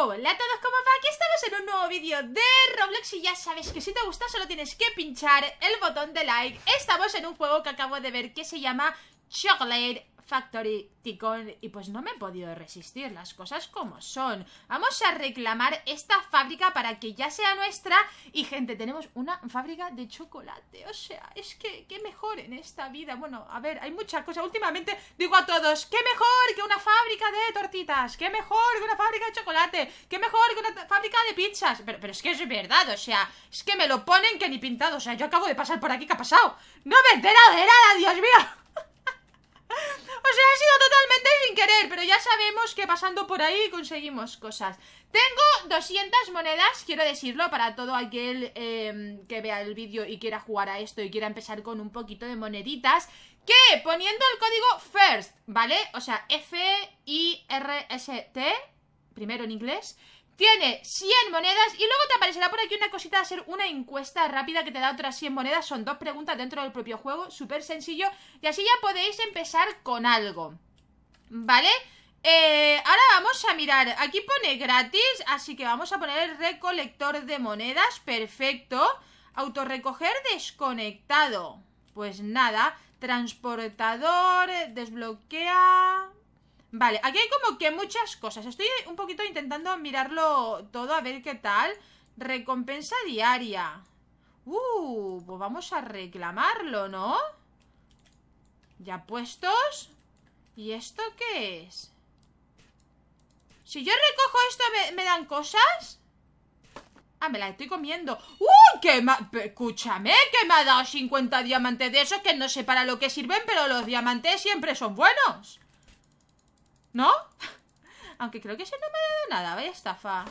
Hola a todos, ¿cómo va? Aquí estamos en un nuevo vídeo de Roblox y ya sabes que si te gusta solo tienes que pinchar el botón de like Estamos en un juego que acabo de ver que se llama Chocolate Factory Ticón y pues no me he podido resistir, las cosas como son. Vamos a reclamar esta fábrica para que ya sea nuestra y gente, tenemos una fábrica de chocolate, o sea, es que qué mejor en esta vida. Bueno, a ver, hay muchas cosas. Últimamente digo a todos, qué mejor que una fábrica de tortitas, qué mejor que una fábrica de chocolate, qué mejor que una fábrica de pizzas. Pero, pero es que es verdad, o sea, es que me lo ponen que ni pintado, o sea, yo acabo de pasar por aquí, ¿qué ha pasado? No me he enterado de nada, Dios mío. O sea, ha sido totalmente sin querer, pero ya sabemos que pasando por ahí conseguimos cosas. Tengo 200 monedas, quiero decirlo, para todo aquel em, que vea el vídeo y quiera jugar a esto y quiera empezar con un poquito de moneditas. Que poniendo el código FIRST, ¿vale? O sea, F-I-R-S-T, primero en inglés. Tiene 100 monedas y luego te aparecerá por aquí una cosita de hacer una encuesta rápida que te da otras 100 monedas. Son dos preguntas dentro del propio juego, súper sencillo. Y así ya podéis empezar con algo. ¿Vale? Eh, ahora vamos a mirar. Aquí pone gratis, así que vamos a poner el recolector de monedas. Perfecto. Autorrecoger desconectado. Pues nada. Transportador, desbloquea... Vale, aquí hay como que muchas cosas. Estoy un poquito intentando mirarlo todo a ver qué tal. Recompensa diaria. Uh, pues vamos a reclamarlo, ¿no? Ya puestos. ¿Y esto qué es? Si yo recojo esto, ¿me, dan cosas? Ah, me la estoy comiendo. ¡Uy! ¡Uh, que Escúchame, que me ha dado 50 diamantes de esos que no sé para lo que sirven, pero los diamantes siempre son buenos. ¿No? Aunque creo que ese no me ha dado nada. Vaya estafa.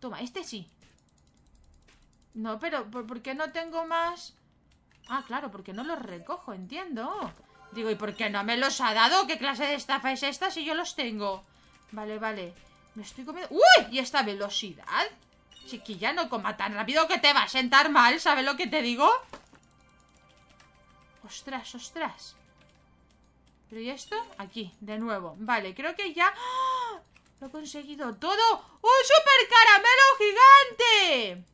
Toma, este sí. No, pero ¿por, qué no tengo más...? Ah, claro, porque no los recojo, entiendo. Digo, ¿y por qué no me los ha dado? ¿Qué clase de estafa es esta si yo los tengo? Vale, vale. Me estoy comiendo... ¡Uy! ¿Y esta velocidad? Chiquilla, no coma tan rápido que te va a sentar mal. ¿Sabes lo que te digo? Ostras, ostras. ¿Pero y esto? Aquí, de nuevo Vale, creo que ya... ¡Ah! Lo he conseguido todo ¡Un super caramelo gigante!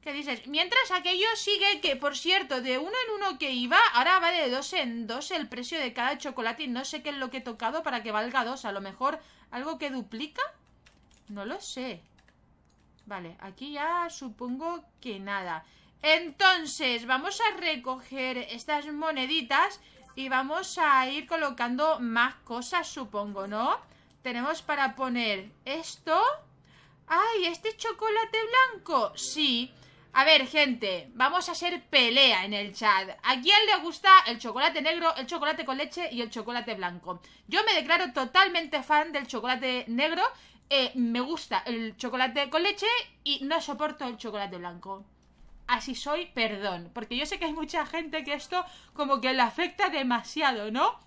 ¿Qué dices? Mientras aquello sigue que, por cierto, de uno en uno que iba Ahora va de dos en dos el precio de cada chocolate Y no sé qué es lo que he tocado para que valga dos A lo mejor algo que duplica No lo sé Vale, aquí ya supongo que nada Entonces, vamos a recoger estas moneditas y vamos a ir colocando más cosas, supongo, ¿no? Tenemos para poner esto. ¡Ay, este chocolate blanco! Sí. A ver, gente, vamos a hacer pelea en el chat. ¿A quién le gusta el chocolate negro, el chocolate con leche y el chocolate blanco? Yo me declaro totalmente fan del chocolate negro. Eh, me gusta el chocolate con leche y no soporto el chocolate blanco así soy, perdón. Porque yo sé que hay mucha gente que esto como que le afecta demasiado, ¿no?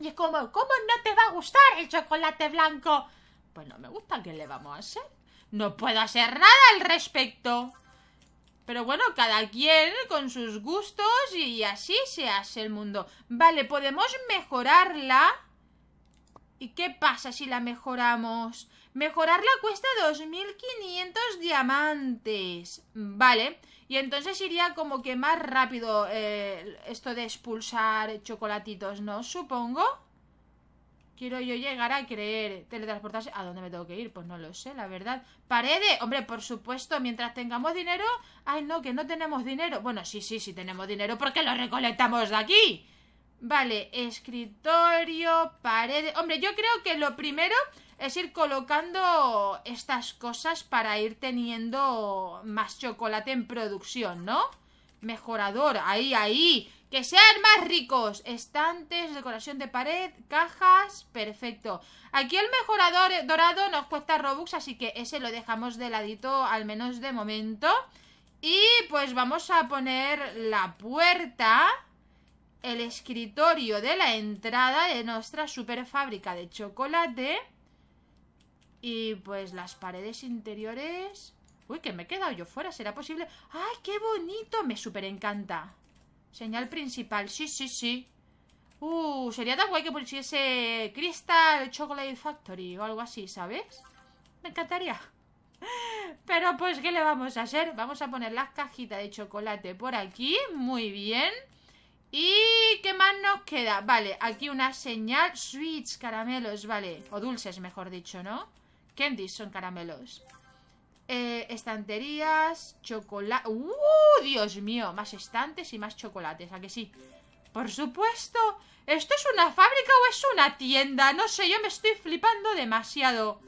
Y es como, ¿cómo no te va a gustar el chocolate blanco? Pues no me gusta, ¿qué le vamos a hacer? No puedo hacer nada al respecto. Pero bueno, cada quien con sus gustos y así se hace el mundo. Vale, podemos mejorarla. ¿Y qué pasa si la mejoramos? Mejorarla cuesta 2.500 diamantes. Vale. Y entonces iría como que más rápido eh, esto de expulsar chocolatitos, ¿no? Supongo. Quiero yo llegar a creer. Teletransportarse. ¿A dónde me tengo que ir? Pues no lo sé, la verdad. ¡Paredes! Hombre, por supuesto, mientras tengamos dinero. Ay, no, que no tenemos dinero. Bueno, sí, sí, sí tenemos dinero porque lo recolectamos de aquí. Vale, escritorio, pared... Hombre, yo creo que lo primero es ir colocando estas cosas para ir teniendo más chocolate en producción, ¿no? Mejorador, ahí, ahí. Que sean más ricos. Estantes, decoración de pared, cajas, perfecto. Aquí el mejorador eh, dorado nos cuesta Robux, así que ese lo dejamos de ladito, al menos de momento. Y pues vamos a poner la puerta el escritorio de la entrada de nuestra super fábrica de chocolate. Y pues las paredes interiores... Uy, que me he quedado yo fuera, ¿será posible? ¡Ay, qué bonito! Me súper encanta. Señal principal, sí, sí, sí. Uh, sería tan guay que pusiese Crystal Chocolate Factory o algo así, ¿sabes? Me encantaría. Pero pues, ¿qué le vamos a hacer? Vamos a poner las cajitas de chocolate por aquí, muy bien. ¿Y qué más nos queda? Vale, aquí una señal. Sweets, caramelos, vale. O dulces, mejor dicho, ¿no? Candies son caramelos. Eh, estanterías, chocolate. ¡Uh! Dios mío, más estantes y más chocolates, ¿a que sí? Por supuesto. ¿Esto es una fábrica o es una tienda? No sé, yo me estoy flipando demasiado.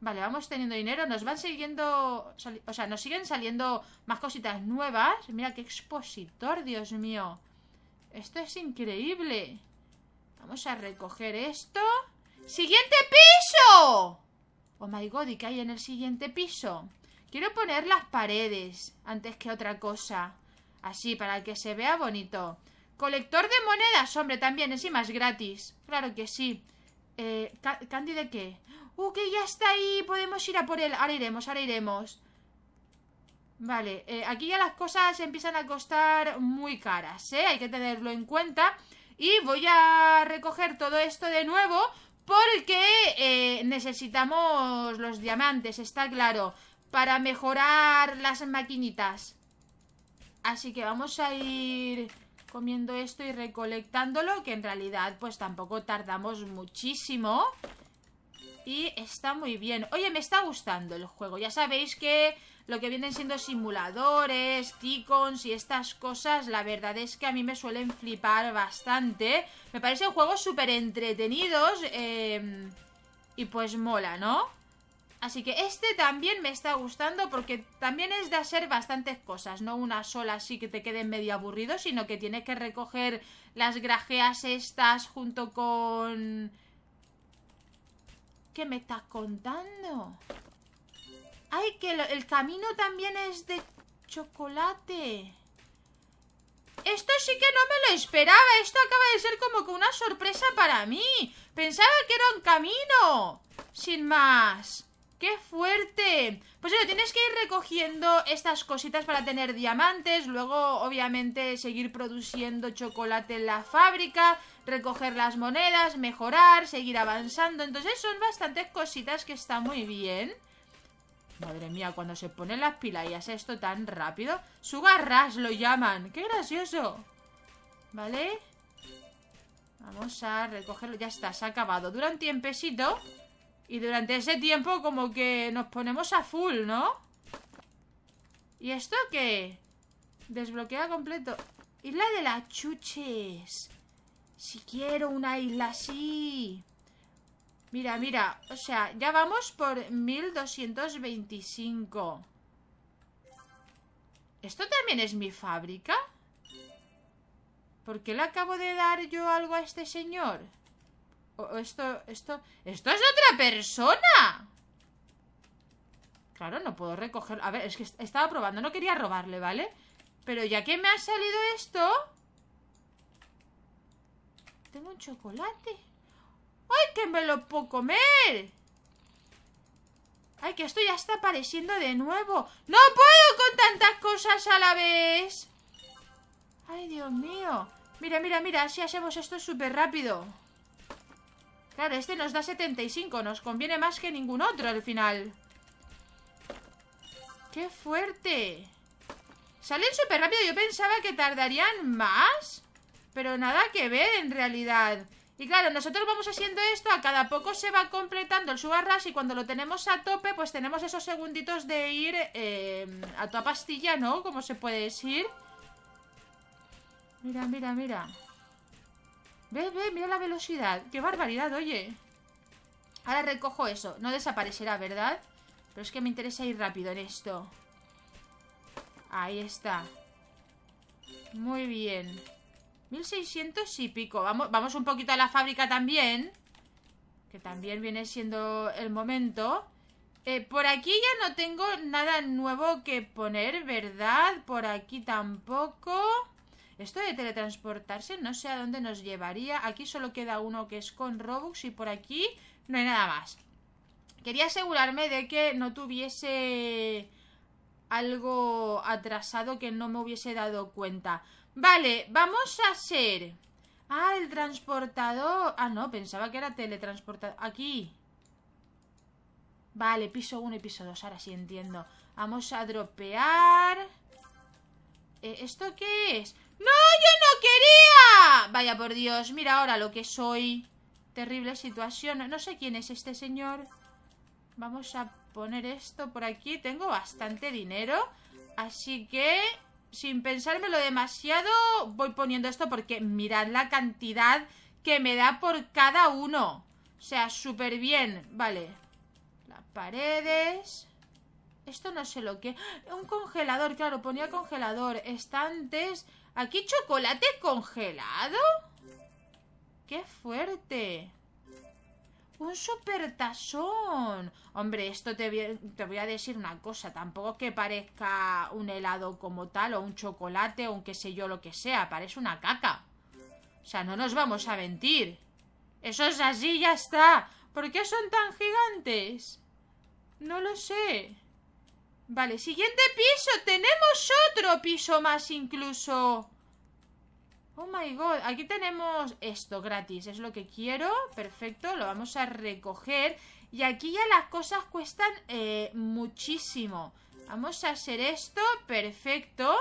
Vale, vamos teniendo dinero. Nos van siguiendo... O sea, nos siguen saliendo más cositas nuevas. Mira qué expositor, Dios mío. Esto es increíble. Vamos a recoger esto. ¡Siguiente piso! Oh my god, ¿y qué hay en el siguiente piso? Quiero poner las paredes antes que otra cosa. Así, para que se vea bonito. Colector de monedas, hombre, también, es y más gratis. Claro que sí. Eh, ¿Candy de qué? ¡Uh, que ya está ahí! Podemos ir a por él. Ahora iremos, ahora iremos. Vale, eh, aquí ya las cosas empiezan a costar muy caras, ¿eh? Hay que tenerlo en cuenta. Y voy a recoger todo esto de nuevo porque eh, necesitamos los diamantes, está claro, para mejorar las maquinitas. Así que vamos a ir comiendo esto y recolectándolo, que en realidad pues tampoco tardamos muchísimo. Y está muy bien. Oye, me está gustando el juego. Ya sabéis que lo que vienen siendo simuladores, ticons y estas cosas, la verdad es que a mí me suelen flipar bastante. Me parecen juegos súper entretenidos em, y pues mola, ¿no? Así que este también me está gustando porque también es de hacer bastantes cosas, no una sola así que te quede medio aburrido, sino que tienes que recoger las grajeas estas junto con... ¿Qué me estás contando? Ay, que el camino también es de chocolate. Esto sí que no me lo esperaba. Esto acaba de ser como que una sorpresa para mí. Pensaba que era un camino. Sin más. ¡Qué fuerte! Pues eso, tienes que ir recogiendo estas cositas para tener diamantes, luego obviamente seguir produciendo chocolate en la fábrica, recoger las monedas, mejorar, seguir avanzando. Entonces son bastantes cositas que están muy bien. Madre mía, cuando se ponen las pilas y hace esto tan rápido Sugarras lo llaman ¡Qué gracioso! ¿Vale? Vamos a recogerlo Ya está, se ha acabado Dura un tiempecito Y durante ese tiempo como que nos ponemos a full, ¿no? ¿Y esto qué? Desbloquea completo Isla de las chuches Si quiero una isla así Mira, mira, o sea, ya vamos por 1225 ¿Esto también es mi fábrica? ¿Por qué le acabo de dar yo algo a este señor? O esto, esto, esto es otra persona Claro, no puedo recoger A ver, es que estaba probando, no quería robarle, ¿vale? Pero ya que me ha salido esto Tengo un chocolate ¡Ay, que me lo puedo comer! ¡Ay, que esto ya está apareciendo de nuevo! ¡No puedo con tantas cosas a la vez! ¡Ay, Dios mío! Mira, mira, mira, si hacemos esto súper rápido Claro, este nos da 75 Nos conviene más que ningún otro al final ¡Qué fuerte! Salen súper rápido Yo pensaba que tardarían más Pero nada que ver en realidad y claro, nosotros vamos haciendo esto, a cada poco se va completando el subarras y cuando lo tenemos a tope, pues tenemos esos segunditos de ir em, a tu pastilla, ¿no? Como se puede decir. Mira, mira, mira. Ve, ve, mira la velocidad. ¡Qué barbaridad, oye! Ahora recojo eso. No desaparecerá, ¿verdad? Pero es que me interesa ir rápido en esto. Ahí está. Muy bien. 1600 y pico. Vamos, vamos un poquito a la fábrica también. Que también viene siendo el momento. Eh, por aquí ya no tengo nada nuevo que poner, ¿verdad? Por aquí tampoco. Esto de teletransportarse no sé a dónde nos llevaría. Aquí solo queda uno que es con Robux y por aquí no hay nada más. Quería asegurarme de que no tuviese algo atrasado que no me hubiese dado cuenta. Vale, vamos a hacer... Ah, el transportador... Ah, no, pensaba que era teletransportador. Aquí. Vale, piso 1 y piso 2, ahora sí entiendo. Vamos a dropear... Eh, ¿Esto qué es? ¡No, yo no quería! Vaya por Dios, mira ahora lo que soy. Terrible situación. No sé quién es este señor. Vamos a poner esto por aquí. Tengo bastante dinero. Así que sin pensármelo demasiado, voy poniendo esto porque mirad la cantidad que me da por cada uno. O sea, súper bien. Vale. Las paredes. Esto no sé lo que... Un congelador, claro, ponía congelador. Estantes. ¿Aquí chocolate congelado? ¡Qué fuerte! Un super tazón. Hombre, esto te, voy a decir una cosa. Tampoco que parezca un helado como tal, o un chocolate, o un qué sé yo, lo que sea. Parece una caca. O sea, no nos vamos a mentir. Eso es así, ya está. ¿Por qué son tan gigantes? No lo sé. Vale, siguiente piso. Tenemos otro piso más incluso. Oh my god, aquí tenemos esto gratis, es lo que quiero, perfecto, lo vamos a recoger Y aquí ya las cosas cuestan eh, muchísimo Vamos a hacer esto, perfecto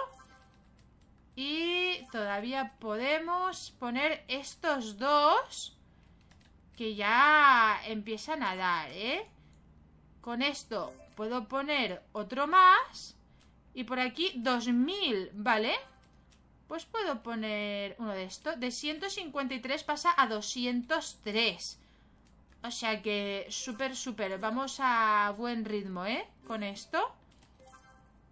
Y todavía podemos poner estos dos Que ya empiezan a dar, ¿eh? Con esto puedo poner otro más Y por aquí 2000, ¿vale? vale pues puedo poner uno de estos. De 153 pasa a 203. O sea que súper, súper. Vamos a buen ritmo, ¿eh? Con esto.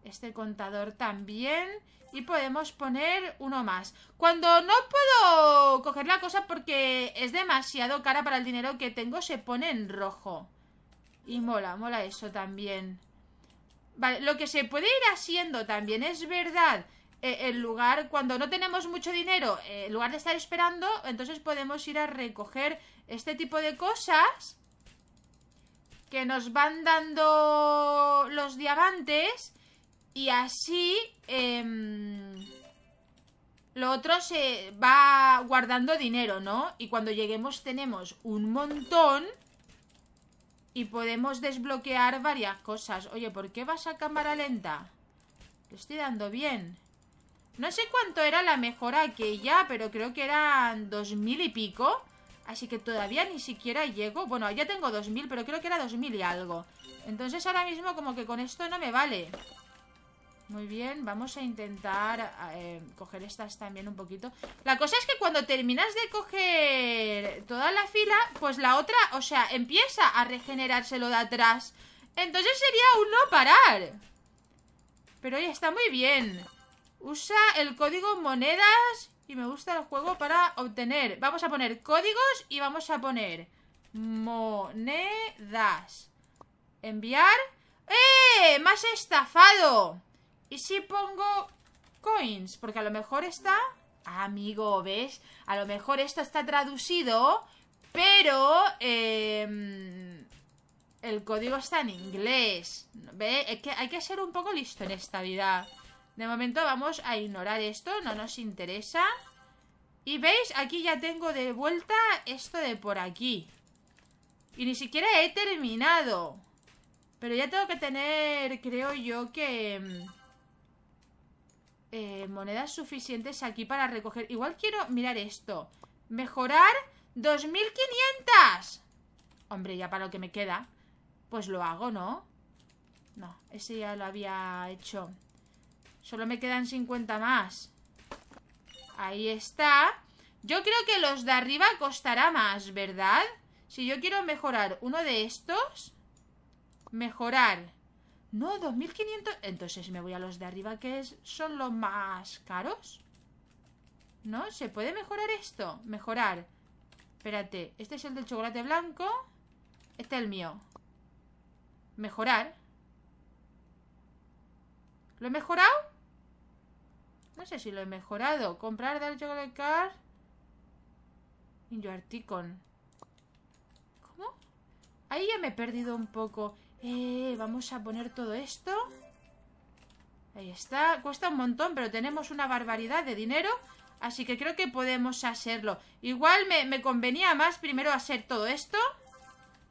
Este contador también. Y podemos poner uno más. Cuando no puedo coger la cosa porque es demasiado cara para el dinero que tengo, se pone en rojo. Y mola, mola eso también. Vale, lo que se puede ir haciendo también es verdad eh, lugar, cuando no tenemos mucho dinero, eh, en lugar de estar esperando, entonces podemos ir a recoger este tipo de cosas que nos van dando los diamantes y así em, lo otro se va guardando dinero, ¿no? Y cuando lleguemos tenemos un montón y podemos desbloquear varias cosas. Oye, ¿por qué vas a cámara lenta? Te estoy dando bien. No sé cuánto era la mejora aquella, pero creo que eran dos mil y pico. Así que todavía ni siquiera llego. Bueno, ya tengo 2000, pero creo que era 2000 y algo. Entonces ahora mismo como que con esto no me vale. Muy bien, vamos a intentar eh, coger estas también un poquito. La cosa es que cuando terminas de coger toda la fila, pues la otra, o sea, empieza a regenerarse lo de atrás. Entonces sería uno parar. Pero ya está muy bien. Usa el código monedas y me gusta el juego para obtener. Vamos a poner códigos y vamos a poner monedas. Enviar. ¡Eh! Más estafado. ¿Y si pongo coins? Porque a lo mejor está... Amigo, ¿ves? A lo mejor esto está traducido, pero... Em, el código está en inglés. ¿Ve? que hay que ser un poco listo en esta vida. De momento vamos a ignorar esto, no nos interesa. Y veis, aquí ya tengo de vuelta esto de por aquí. Y ni siquiera he terminado. Pero ya tengo que tener, creo yo, que... Mm, eh, monedas suficientes aquí para recoger. Igual quiero mirar esto. Mejorar 2500. Hombre, ya para lo que me queda. Pues lo hago, ¿no? No, ese ya lo había hecho. Solo me quedan 50 más. Ahí está. Yo creo que los de arriba costará más, ¿verdad? Si yo quiero mejorar uno de estos... Mejorar. No, 2500... Entonces me voy a los de arriba que son los más caros. ¿No? ¿Se puede mejorar esto? Mejorar. Espérate, este es el del chocolate blanco. Este es el mío. Mejorar. ¿Lo he mejorado? No sé si lo he mejorado. Comprar del Chocolate Car. In ¿Cómo? Ahí ya me he perdido un poco. Eh, vamos a poner todo esto. Ahí está. Cuesta un montón, pero tenemos una barbaridad de dinero. Así que creo que podemos hacerlo. Igual me, me convenía más primero hacer todo esto.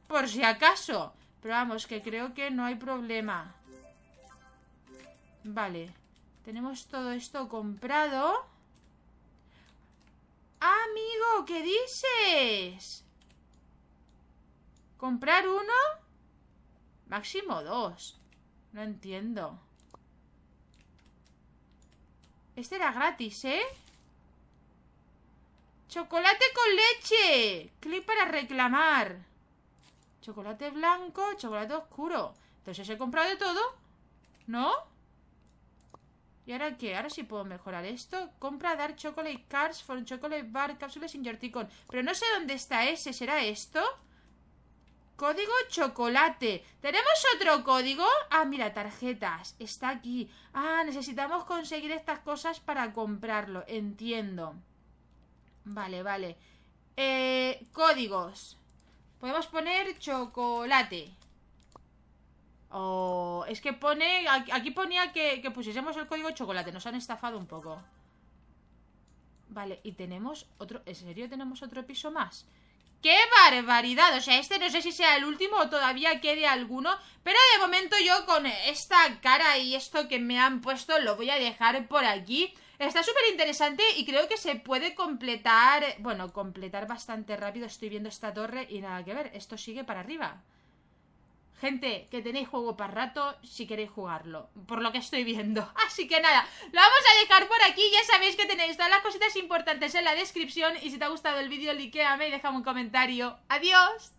Por si acaso. Pero vamos, que creo que no hay problema. Vale. Tenemos todo esto comprado. Amigo, ¿qué dices? ¿Comprar uno? Máximo dos. No entiendo. Este era gratis, ¿eh? Chocolate con leche. Clic para reclamar. Chocolate blanco, chocolate oscuro. Entonces he comprado todo. ¿No? ¿Y ahora qué? Ahora sí puedo mejorar esto. Compra dar Chocolate Cars for Chocolate Bar Cápsulas sin Yorticon. Pero no sé dónde está ese. ¿Será esto? Código chocolate. ¿Tenemos otro código? Ah, mira, tarjetas. Está aquí. Ah, necesitamos conseguir estas cosas para comprarlo. Entiendo. Vale, vale. Eh, códigos. Podemos poner chocolate. Oh, es que pone. Aquí ponía que, que pusiésemos el código chocolate. Nos han estafado un poco. Vale, y tenemos otro. ¿En serio tenemos otro piso más? ¡Qué barbaridad! O sea, este no sé si sea el último o todavía quede alguno Pero de momento yo con esta cara y esto que me han puesto lo voy a dejar por aquí Está súper interesante y creo que se puede completar... Bueno, completar bastante rápido Estoy viendo esta torre y nada que ver Esto sigue para arriba Gente, que tenéis juego para rato si queréis jugarlo, por lo que estoy viendo. Así que nada, lo vamos a dejar por aquí. Ya sabéis que tenéis todas las cositas importantes en la descripción. Y si te ha gustado el vídeo, likeame y déjame un comentario. ¡Adiós!